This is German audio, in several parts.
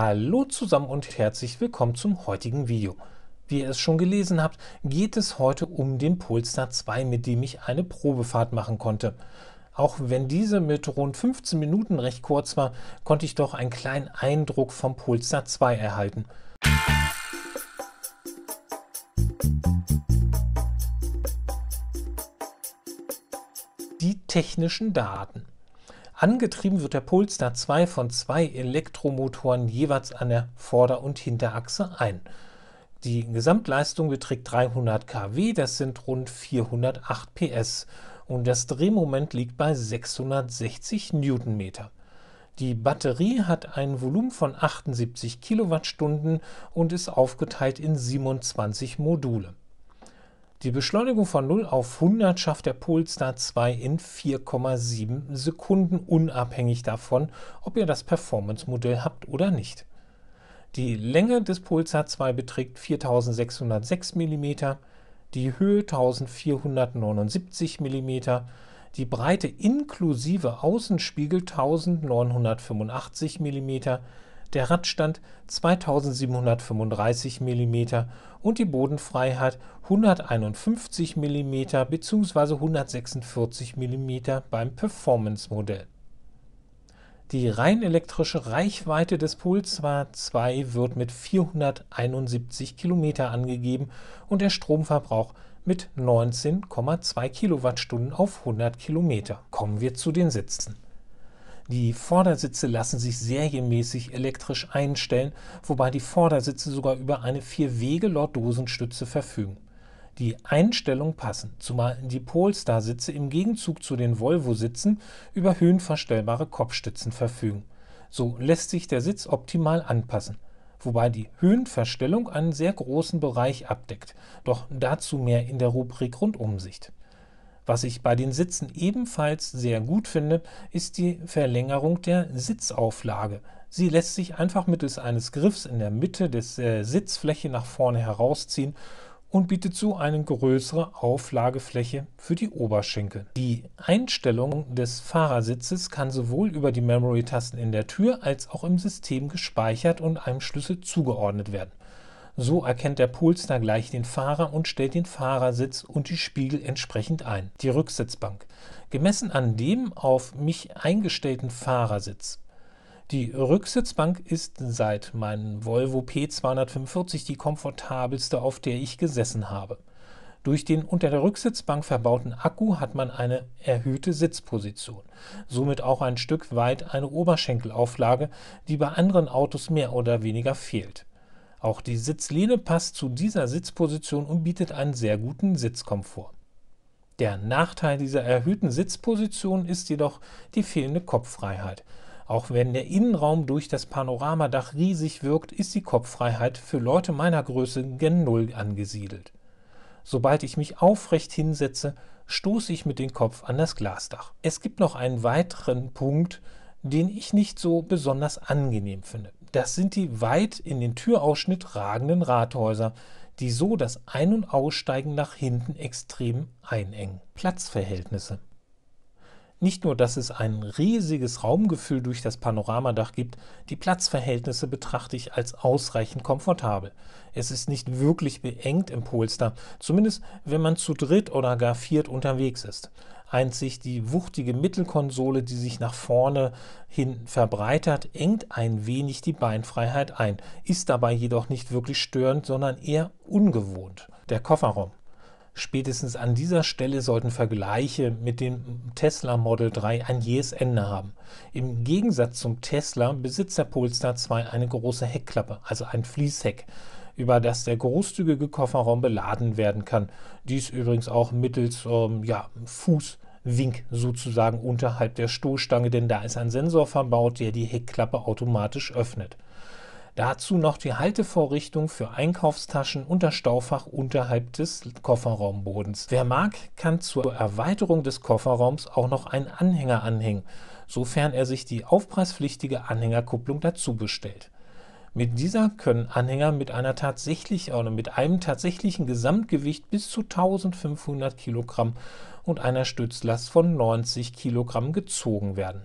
Hallo zusammen und herzlich willkommen zum heutigen Video. Wie ihr es schon gelesen habt, geht es heute um den Polestar 2, mit dem ich eine Probefahrt machen konnte. Auch wenn diese mit rund 15 Minuten recht kurz war, konnte ich doch einen kleinen Eindruck vom Polestar 2 erhalten. Die technischen Daten. Angetrieben wird der Polestar 2 von zwei Elektromotoren jeweils an der Vorder- und Hinterachse ein. Die Gesamtleistung beträgt 300 kW, das sind rund 408 PS und das Drehmoment liegt bei 660 Newtonmeter. Die Batterie hat ein Volumen von 78 Kilowattstunden und ist aufgeteilt in 27 Module. Die Beschleunigung von 0 auf 100 schafft der Polestar 2 in 4,7 Sekunden, unabhängig davon, ob ihr das Performance-Modell habt oder nicht. Die Länge des Polestar 2 beträgt 4606 mm, die Höhe 1479 mm, die Breite inklusive Außenspiegel 1985 mm, der Radstand 2735 mm und die Bodenfreiheit 151 mm bzw. 146 mm beim Performance-Modell. Die rein elektrische Reichweite des Pulsar 2 wird mit 471 km angegeben und der Stromverbrauch mit 19,2 Kilowattstunden auf 100 km. Kommen wir zu den Sitzen. Die Vordersitze lassen sich serienmäßig elektrisch einstellen, wobei die Vordersitze sogar über eine Vier-Wege-Lordosenstütze verfügen. Die Einstellung passen, zumal die Polestar-Sitze im Gegenzug zu den Volvo-Sitzen über höhenverstellbare Kopfstützen verfügen. So lässt sich der Sitz optimal anpassen, wobei die Höhenverstellung einen sehr großen Bereich abdeckt, doch dazu mehr in der Rubrik Rundumsicht. Was ich bei den Sitzen ebenfalls sehr gut finde, ist die Verlängerung der Sitzauflage. Sie lässt sich einfach mittels eines Griffs in der Mitte des äh, Sitzfläche nach vorne herausziehen und bietet so eine größere Auflagefläche für die Oberschenkel. Die Einstellung des Fahrersitzes kann sowohl über die Memory-Tasten in der Tür als auch im System gespeichert und einem Schlüssel zugeordnet werden. So erkennt der Polster gleich den Fahrer und stellt den Fahrersitz und die Spiegel entsprechend ein. Die Rücksitzbank. Gemessen an dem auf mich eingestellten Fahrersitz. Die Rücksitzbank ist seit meinem Volvo P245 die komfortabelste, auf der ich gesessen habe. Durch den unter der Rücksitzbank verbauten Akku hat man eine erhöhte Sitzposition, somit auch ein Stück weit eine Oberschenkelauflage, die bei anderen Autos mehr oder weniger fehlt. Auch die Sitzlehne passt zu dieser Sitzposition und bietet einen sehr guten Sitzkomfort. Der Nachteil dieser erhöhten Sitzposition ist jedoch die fehlende Kopffreiheit. Auch wenn der Innenraum durch das Panoramadach riesig wirkt, ist die Kopffreiheit für Leute meiner Größe gen Null angesiedelt. Sobald ich mich aufrecht hinsetze, stoße ich mit dem Kopf an das Glasdach. Es gibt noch einen weiteren Punkt, den ich nicht so besonders angenehm finde das sind die weit in den Türausschnitt ragenden Rathäuser, die so das Ein- und Aussteigen nach hinten extrem einengen. Platzverhältnisse. Nicht nur, dass es ein riesiges Raumgefühl durch das Panoramadach gibt, die Platzverhältnisse betrachte ich als ausreichend komfortabel. Es ist nicht wirklich beengt im Polster, zumindest wenn man zu dritt oder gar viert unterwegs ist. Einzig die wuchtige Mittelkonsole, die sich nach vorne hin verbreitert, engt ein wenig die Beinfreiheit ein, ist dabei jedoch nicht wirklich störend, sondern eher ungewohnt. Der Kofferraum. Spätestens an dieser Stelle sollten Vergleiche mit dem Tesla Model 3 ein jähes Ende haben. Im Gegensatz zum Tesla besitzt der Polestar 2 eine große Heckklappe, also ein Fließheck, über das der großzügige Kofferraum beladen werden kann. Dies übrigens auch mittels ähm, ja, Fuß Wink sozusagen unterhalb der Stoßstange, denn da ist ein Sensor verbaut, der die Heckklappe automatisch öffnet. Dazu noch die Haltevorrichtung für Einkaufstaschen und das Staufach unterhalb des Kofferraumbodens. Wer mag, kann zur Erweiterung des Kofferraums auch noch einen Anhänger anhängen, sofern er sich die aufpreispflichtige Anhängerkupplung dazu bestellt. Mit dieser können Anhänger mit, einer tatsächlich, oder mit einem tatsächlichen Gesamtgewicht bis zu 1500 Kilogramm und einer Stützlast von 90 Kilogramm gezogen werden.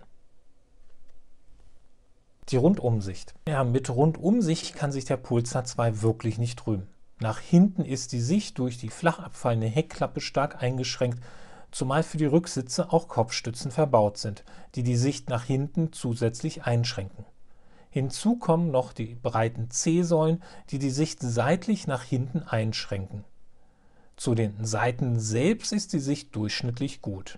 Die Rundumsicht. Ja, mit Rundumsicht kann sich der Pulsar 2 wirklich nicht rühmen. Nach hinten ist die Sicht durch die flach abfallende Heckklappe stark eingeschränkt, zumal für die Rücksitze auch Kopfstützen verbaut sind, die die Sicht nach hinten zusätzlich einschränken. Hinzu kommen noch die breiten C-Säulen, die die Sicht seitlich nach hinten einschränken. Zu den Seiten selbst ist die Sicht durchschnittlich gut.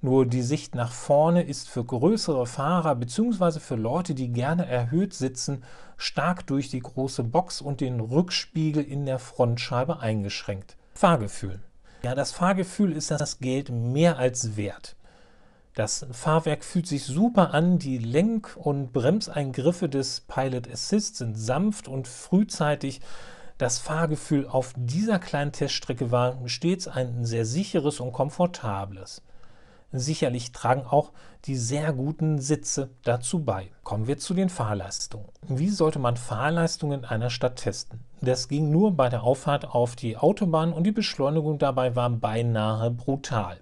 Nur die Sicht nach vorne ist für größere Fahrer bzw. für Leute, die gerne erhöht sitzen, stark durch die große Box und den Rückspiegel in der Frontscheibe eingeschränkt. Fahrgefühl. Ja, das Fahrgefühl ist das Geld mehr als wert. Das Fahrwerk fühlt sich super an, die Lenk- und Bremseingriffe des Pilot Assist sind sanft und frühzeitig. Das Fahrgefühl auf dieser kleinen Teststrecke war stets ein sehr sicheres und komfortables. Sicherlich tragen auch die sehr guten Sitze dazu bei. Kommen wir zu den Fahrleistungen. Wie sollte man Fahrleistungen in einer Stadt testen? Das ging nur bei der Auffahrt auf die Autobahn und die Beschleunigung dabei war beinahe brutal.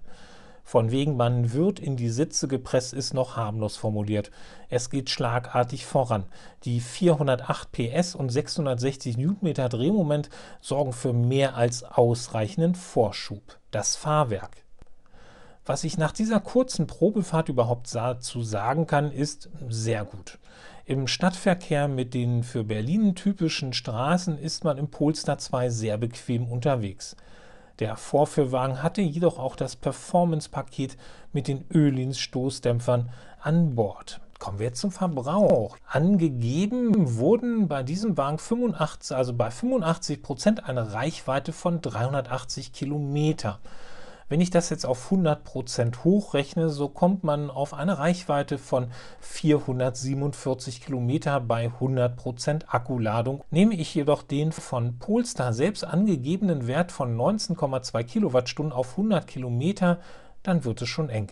Von wegen man wird in die Sitze gepresst, ist noch harmlos formuliert. Es geht schlagartig voran. Die 408 PS und 660 Newtonmeter Drehmoment sorgen für mehr als ausreichenden Vorschub. Das Fahrwerk. Was ich nach dieser kurzen Probefahrt überhaupt dazu sagen kann, ist sehr gut. Im Stadtverkehr mit den für Berlin typischen Straßen ist man im Polestar 2 sehr bequem unterwegs. Der Vorführwagen hatte jedoch auch das Performance-Paket mit den Öhlins-Stoßdämpfern an Bord. Kommen wir jetzt zum Verbrauch. Angegeben wurden bei diesem Wagen 85, also bei 85 Prozent eine Reichweite von 380 Kilometer. Wenn ich das jetzt auf 100% hochrechne, so kommt man auf eine Reichweite von 447 Kilometer bei 100% Akkuladung. Nehme ich jedoch den von Polestar selbst angegebenen Wert von 19,2 Kilowattstunden auf 100 Kilometer, dann wird es schon eng.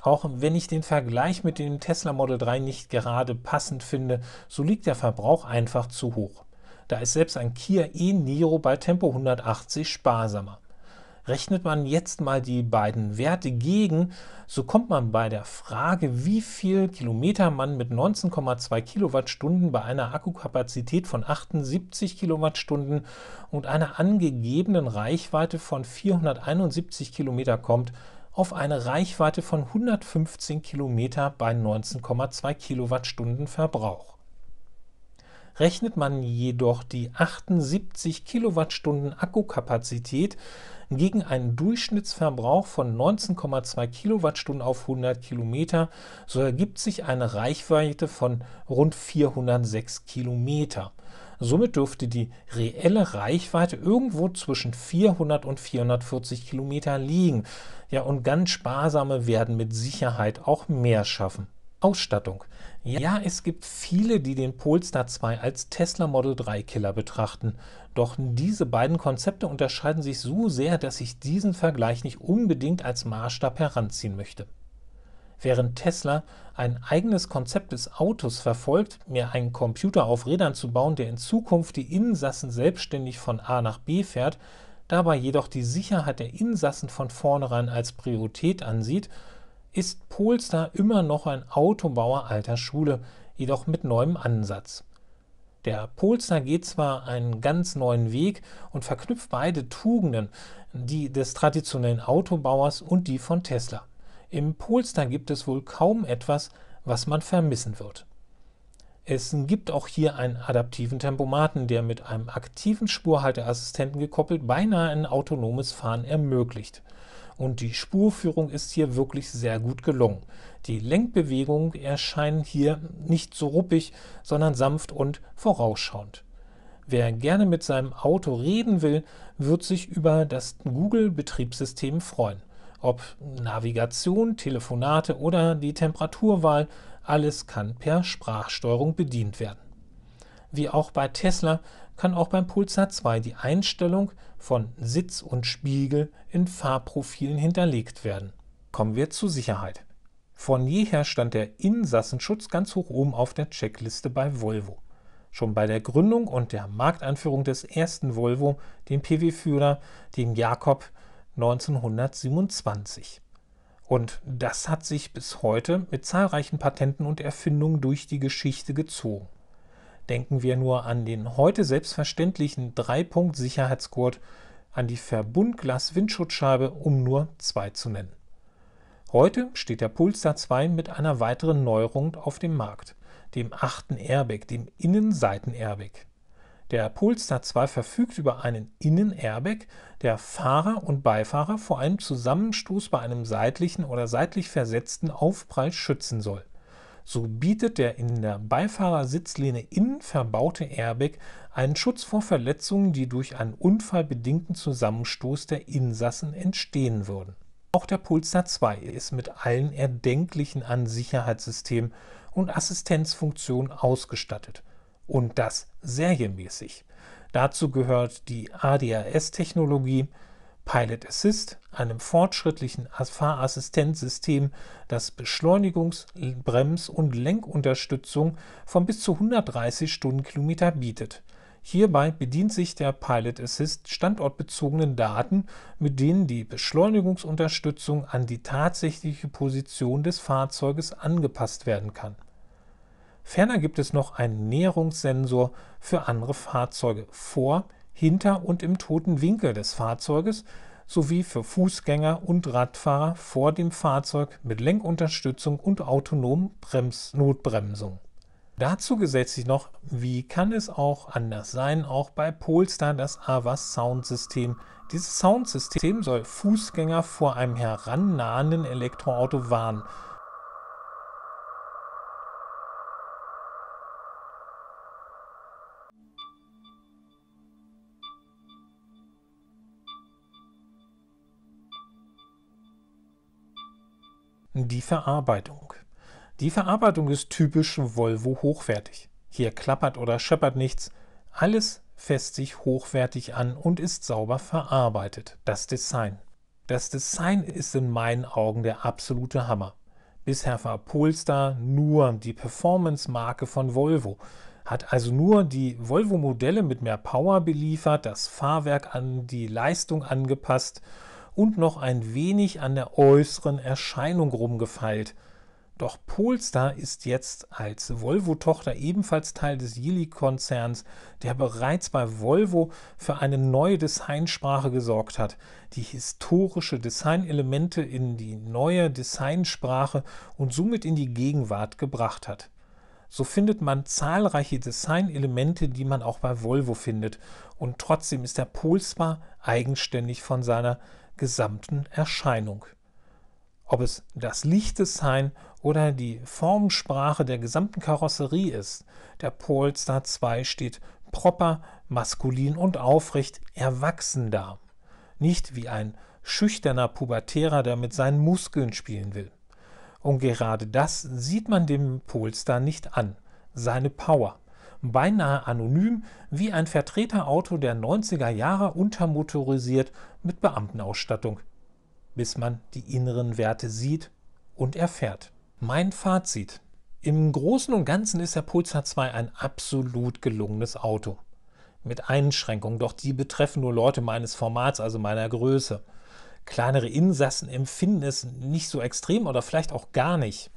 Auch wenn ich den Vergleich mit dem Tesla Model 3 nicht gerade passend finde, so liegt der Verbrauch einfach zu hoch. Da ist selbst ein Kia e-Niro bei Tempo 180 sparsamer. Rechnet man jetzt mal die beiden Werte gegen, so kommt man bei der Frage, wie viel Kilometer man mit 19,2 Kilowattstunden bei einer Akkukapazität von 78 Kilowattstunden und einer angegebenen Reichweite von 471 Kilometer kommt, auf eine Reichweite von 115 Kilometer bei 19,2 Kilowattstunden Verbrauch. Rechnet man jedoch die 78 Kilowattstunden Akkukapazität gegen einen Durchschnittsverbrauch von 19,2 Kilowattstunden auf 100 Kilometer, so ergibt sich eine Reichweite von rund 406 Kilometer. Somit dürfte die reelle Reichweite irgendwo zwischen 400 und 440 Kilometer liegen. Ja, und ganz sparsame werden mit Sicherheit auch mehr schaffen. Ausstattung. Ja, es gibt viele, die den Polestar 2 als Tesla Model 3 Killer betrachten. Doch diese beiden Konzepte unterscheiden sich so sehr, dass ich diesen Vergleich nicht unbedingt als Maßstab heranziehen möchte. Während Tesla ein eigenes Konzept des Autos verfolgt, mir einen Computer auf Rädern zu bauen, der in Zukunft die Insassen selbstständig von A nach B fährt, dabei jedoch die Sicherheit der Insassen von vornherein als Priorität ansieht, ist Polestar immer noch ein Autobauer alter Schule, jedoch mit neuem Ansatz. Der Polestar geht zwar einen ganz neuen Weg und verknüpft beide Tugenden, die des traditionellen Autobauers und die von Tesla. Im Polestar gibt es wohl kaum etwas, was man vermissen wird. Es gibt auch hier einen adaptiven Tempomaten, der mit einem aktiven Spurhalteassistenten gekoppelt beinahe ein autonomes Fahren ermöglicht und die Spurführung ist hier wirklich sehr gut gelungen. Die Lenkbewegungen erscheinen hier nicht so ruppig, sondern sanft und vorausschauend. Wer gerne mit seinem Auto reden will, wird sich über das Google-Betriebssystem freuen. Ob Navigation, Telefonate oder die Temperaturwahl, alles kann per Sprachsteuerung bedient werden. Wie auch bei Tesla kann auch beim Pulsar 2 die Einstellung von Sitz und Spiegel in Fahrprofilen hinterlegt werden. Kommen wir zur Sicherheit. Von jeher stand der Insassenschutz ganz hoch oben auf der Checkliste bei Volvo. Schon bei der Gründung und der Markteinführung des ersten Volvo, dem PW-Führer, dem Jakob 1927. Und das hat sich bis heute mit zahlreichen Patenten und Erfindungen durch die Geschichte gezogen. Denken wir nur an den heute selbstverständlichen 3-Punkt-Sicherheitsgurt, an die Verbundglas-Windschutzscheibe, um nur zwei zu nennen. Heute steht der Polestar 2 mit einer weiteren Neuerung auf dem Markt, dem achten Airbag, dem Innenseiten-Airbag. Der Polestar 2 verfügt über einen Innen-Airbag, der Fahrer und Beifahrer vor einem Zusammenstoß bei einem seitlichen oder seitlich versetzten Aufprall schützen soll so bietet der in der Beifahrersitzlehne innen verbaute Airbag einen Schutz vor Verletzungen, die durch einen unfallbedingten Zusammenstoß der Insassen entstehen würden. Auch der Polestar 2 ist mit allen erdenklichen an Sicherheitssystemen und Assistenzfunktionen ausgestattet. Und das serienmäßig. Dazu gehört die ADAS-Technologie, Pilot Assist, einem fortschrittlichen Fahrassistenzsystem, das Beschleunigungs-, Brems- und Lenkunterstützung von bis zu 130 Stundenkilometer bietet. Hierbei bedient sich der Pilot Assist standortbezogenen Daten, mit denen die Beschleunigungsunterstützung an die tatsächliche Position des Fahrzeuges angepasst werden kann. Ferner gibt es noch einen Näherungssensor für andere Fahrzeuge vor, hinter und im toten Winkel des Fahrzeuges sowie für Fußgänger und Radfahrer vor dem Fahrzeug mit Lenkunterstützung und autonomen Bremsnotbremsung. Dazu gesetzlich noch, wie kann es auch anders sein, auch bei Polestar das AVAS Soundsystem. Dieses Soundsystem soll Fußgänger vor einem herannahenden Elektroauto warnen Die Verarbeitung. Die Verarbeitung ist typisch Volvo hochwertig. Hier klappert oder scheppert nichts. Alles fässt sich hochwertig an und ist sauber verarbeitet. Das Design. Das Design ist in meinen Augen der absolute Hammer. Bisher war Polestar nur die Performance-Marke von Volvo, hat also nur die Volvo-Modelle mit mehr Power beliefert, das Fahrwerk an die Leistung angepasst und noch ein wenig an der äußeren Erscheinung rumgefeilt. Doch Polestar ist jetzt als Volvo-Tochter ebenfalls Teil des Geely-Konzerns, der bereits bei Volvo für eine neue Designsprache gesorgt hat, die historische Designelemente in die neue Designsprache und somit in die Gegenwart gebracht hat so findet man zahlreiche Designelemente, die man auch bei Volvo findet. Und trotzdem ist der Polestar eigenständig von seiner gesamten Erscheinung. Ob es das Lichtdesign oder die Formsprache der gesamten Karosserie ist, der Polestar 2 steht proper, maskulin und aufrecht erwachsen da. Nicht wie ein schüchterner Pubertärer, der mit seinen Muskeln spielen will. Und gerade das sieht man dem Polestar nicht an, seine Power beinahe anonym wie ein Vertreterauto der 90er Jahre untermotorisiert mit Beamtenausstattung, bis man die inneren Werte sieht und erfährt. Mein Fazit. Im Großen und Ganzen ist der Pulsar 2 ein absolut gelungenes Auto. Mit Einschränkungen, doch die betreffen nur Leute meines Formats, also meiner Größe. Kleinere Insassen empfinden es nicht so extrem oder vielleicht auch gar nicht.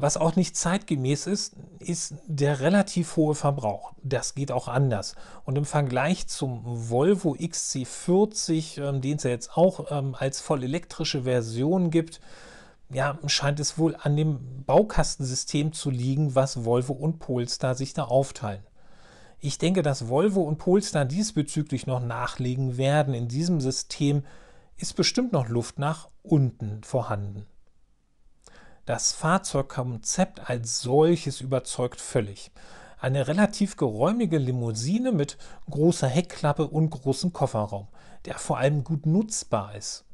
Was auch nicht zeitgemäß ist, ist der relativ hohe Verbrauch. Das geht auch anders. Und im Vergleich zum Volvo XC40, ähm, den es ja jetzt auch ähm, als voll elektrische Version gibt, ja, scheint es wohl an dem Baukastensystem zu liegen, was Volvo und Polestar sich da aufteilen. Ich denke, dass Volvo und Polestar diesbezüglich noch nachlegen werden. In diesem System ist bestimmt noch Luft nach unten vorhanden. Das Fahrzeugkonzept als solches überzeugt völlig. Eine relativ geräumige Limousine mit großer Heckklappe und großem Kofferraum, der vor allem gut nutzbar ist.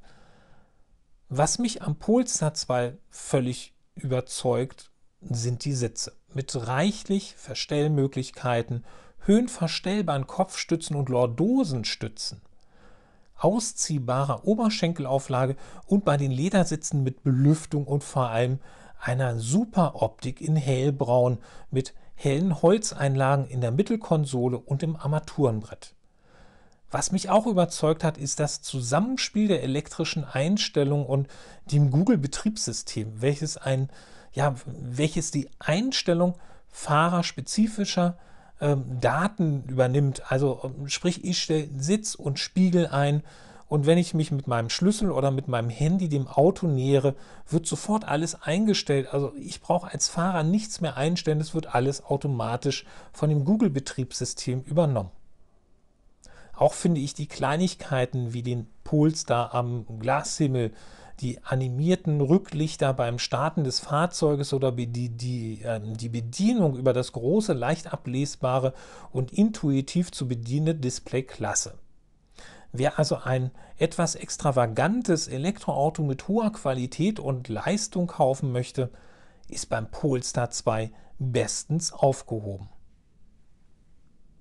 Was mich am Polster 2 völlig überzeugt, sind die Sitze. Mit reichlich Verstellmöglichkeiten, höhenverstellbaren Kopfstützen und Lordosenstützen ausziehbarer Oberschenkelauflage und bei den Ledersitzen mit Belüftung und vor allem einer super Optik in hellbraun mit hellen Holzeinlagen in der Mittelkonsole und im Armaturenbrett. Was mich auch überzeugt hat, ist das Zusammenspiel der elektrischen Einstellung und dem Google-Betriebssystem, welches ein, ja, welches die Einstellung fahrerspezifischer ähm, Daten übernimmt. Also ähm, sprich, ich stelle Sitz und Spiegel ein und wenn ich mich mit meinem Schlüssel oder mit meinem Handy dem Auto nähere, wird sofort alles eingestellt. Also ich brauche als Fahrer nichts mehr einstellen, es wird alles automatisch von dem Google-Betriebssystem übernommen. Auch finde ich die Kleinigkeiten wie den Polster am Glashimmel die animierten Rücklichter beim Starten des Fahrzeuges oder die, die, äh, die Bedienung über das große, leicht ablesbare und intuitiv zu bedienende Display klasse. Wer also ein etwas extravagantes Elektroauto mit hoher Qualität und Leistung kaufen möchte, ist beim Polestar 2 bestens aufgehoben.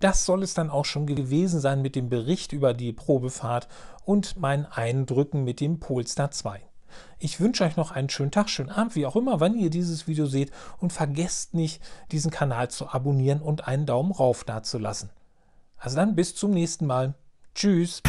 Das soll es dann auch schon gewesen sein mit dem Bericht über die Probefahrt und meinen Eindrücken mit dem Polestar 2. Ich wünsche euch noch einen schönen Tag, schönen Abend, wie auch immer, wann ihr dieses Video seht und vergesst nicht, diesen Kanal zu abonnieren und einen Daumen rauf zu lassen. Also dann bis zum nächsten Mal. Tschüss.